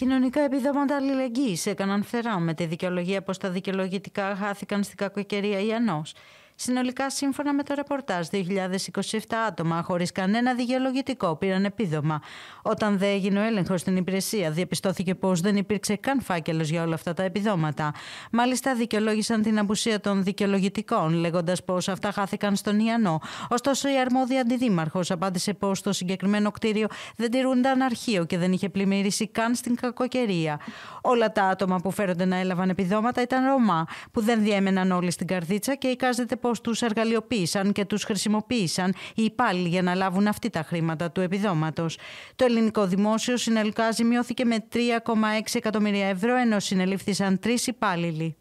Κοινωνικά επιδόματα αλληλεγγύης έκαναν φερά με τη δικαιολογία πως τα δικαιολογητικά χάθηκαν στην κακοκαιρία Ιανό. Συνολικά, σύμφωνα με το ρεπορτάζ, 2.027 άτομα χωρίς κανένα δικαιολογητικό πήραν επίδομα. Όταν δεν έγινε ο έλεγχος στην υπηρεσία, διαπιστώθηκε πως δεν υπήρξε καν φάκελος για όλα αυτά τα επιδόματα. Μάλιστα, δικαιολόγησαν την απουσία των δικαιολογητικών, λέγοντας πως αυτά χάθηκαν στον Ιανό. Ωστόσο, η αρμόδια αντιδήμαρχος απάντησε πως το συγκεκριμένο κτίριο δεν τηρούνταν αρχείο και δεν είχε πλημμυρίσει καν στην κακοκαιρία. Όλα τα άτομα που φέρονται να έλαβαν επιδόματα ήταν Ρωμά, που δεν διέμεναν όλοι στην καρδίτσα και εικάζεται πως πώ τους εργαλειοποίησαν και τους χρησιμοποίησαν οι υπάλληλοι για να λάβουν αυτή τα χρήματα του επιδόματος. Το ελληνικό δημόσιο συνολικά ζημιώθηκε με 3,6 εκατομμύρια ευρώ, ενώ συνελήφθησαν τρεις υπάλληλοι.